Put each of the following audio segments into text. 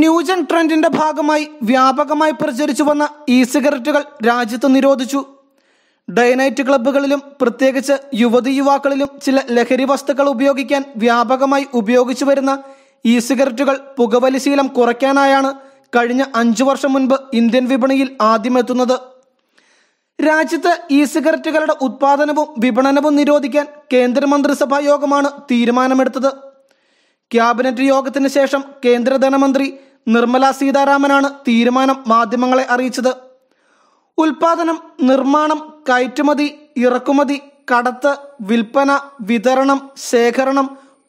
new gen ട്രെൻഡിന്റെ ഭാഗമായി വ്യാപകമായി പ്രചരിച്ചു വന്ന ഇ സിഗരറ്റുകൾ രാജ്യത്ത് നിരോധിച്ചു ഡൈനൈറ്റ് ക്ലബ്ബുകളിലും പ്രത്യേകിച്ച് യുവതി യുവാക്കളിലും ചില ലഹരി വസ്തുക്കൾ ഉപയോഗിക്കാൻ വ്യാപകമായി ഉപയോഗിച്ചു വരുന്ന ഇ സിഗരറ്റുകൾ പുകവലി ശീലം കുറയ്ക്കാനായാണ് കഴിഞ്ഞ അഞ്ചു വർഷം മുൻപ് ഇന്ത്യൻ വിപണിയിൽ ആദ്യമെത്തുന്നത് രാജ്യത്ത് ഇ സിഗരറ്റുകളുടെ ഉത്പാദനവും വിപണനവും നിരോധിക്കാൻ കേന്ദ്രമന്ത്രിസഭാ യോഗമാണ് തീരുമാനമെടുത്തത് ക്യാബിനറ്റ് യോഗത്തിന് ശേഷം കേന്ദ്ര ധനമന്ത്രി നിർമ്മല സീതാരാമനാണ് തീരുമാനം മാധ്യമങ്ങളെ അറിയിച്ചത് ഉൽപാദനം നിർമ്മാണം കയറ്റുമതി ഇറക്കുമതി കടത്ത് വിൽപ്പന വിതരണം ശേഖരണം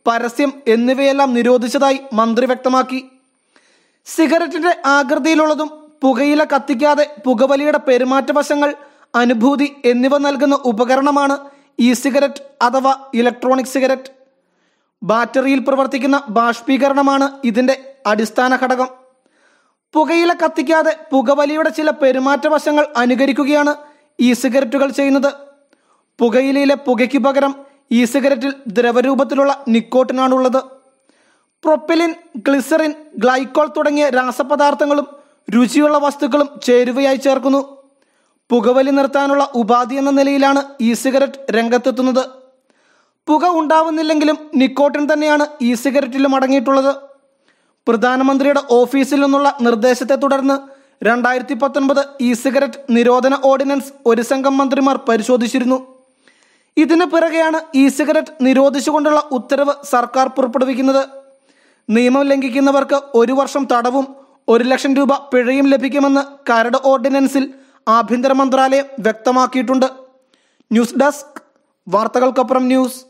പരസ്യം എന്നിവയെല്ലാം നിരോധിച്ചതായി മന്ത്രി വ്യക്തമാക്കി സിഗരറ്റിന്റെ ആകൃതിയിലുള്ളതും പുകയില കത്തിക്കാതെ പുകവലിയുടെ പെരുമാറ്റവശങ്ങൾ അനുഭൂതി എന്നിവ നൽകുന്ന ഉപകരണമാണ് ഇ സിഗരറ്റ് അഥവാ ഇലക്ട്രോണിക് സിഗരറ്റ് ബാറ്ററിയിൽ പ്രവർത്തിക്കുന്ന ബാഷ്പീകരണമാണ് ഇതിൻ്റെ അടിസ്ഥാന ഘടകം പുകയില കത്തിക്കാതെ പുകവലിയുടെ ചില പെരുമാറ്റ വശങ്ങൾ അനുകരിക്കുകയാണ് ഇ സിഗരറ്റുകൾ ചെയ്യുന്നത് പുകയിലയിലെ പുകയ്ക്ക് പകരം ഇ സിഗരറ്റിൽ ദ്രവരൂപത്തിലുള്ള നിക്കോട്ടിനാണുള്ളത് പ്രൊപ്പിലിൻ ഗ്ലിസറിൻ ഗ്ലൈക്കോൾ തുടങ്ങിയ രാസപദാർത്ഥങ്ങളും രുചിയുള്ള വസ്തുക്കളും ചേരുവയായി ചേർക്കുന്നു പുകവലി നിർത്താനുള്ള ഉപാധി എന്ന നിലയിലാണ് ഇ സിഗരറ്റ് രംഗത്തെത്തുന്നത് പുക ഉണ്ടാവുന്നില്ലെങ്കിലും നിക്കോട്ടിൻ തന്നെയാണ് ഇ സിഗരറ്റിലും അടങ്ങിയിട്ടുള്ളത് പ്രധാനമന്ത്രിയുടെ ഓഫീസിൽ നിന്നുള്ള നിർദ്ദേശത്തെ തുടർന്ന് രണ്ടായിരത്തി പത്തൊൻപത് ഇ സിഗരറ്റ് നിരോധന ഓർഡിനൻസ് ഒരു സംഘം മന്ത്രിമാർ പരിശോധിച്ചിരുന്നു ഇതിന് പിറകെയാണ് ഇ സിഗരറ്റ് നിരോധിച്ചുകൊണ്ടുള്ള ഉത്തരവ് സർക്കാർ പുറപ്പെടുവിക്കുന്നത് നിയമം ലംഘിക്കുന്നവർക്ക് ഒരു വർഷം തടവും ഒരു ലക്ഷം രൂപ പിഴയും ലഭിക്കുമെന്ന് കരട് ഓർഡിനൻസിൽ ആഭ്യന്തര മന്ത്രാലയം വ്യക്തമാക്കിയിട്ടുണ്ട് ന്യൂസ് ഡെസ്ക് വാർത്തകൾക്കപ്പുറം ന്യൂസ്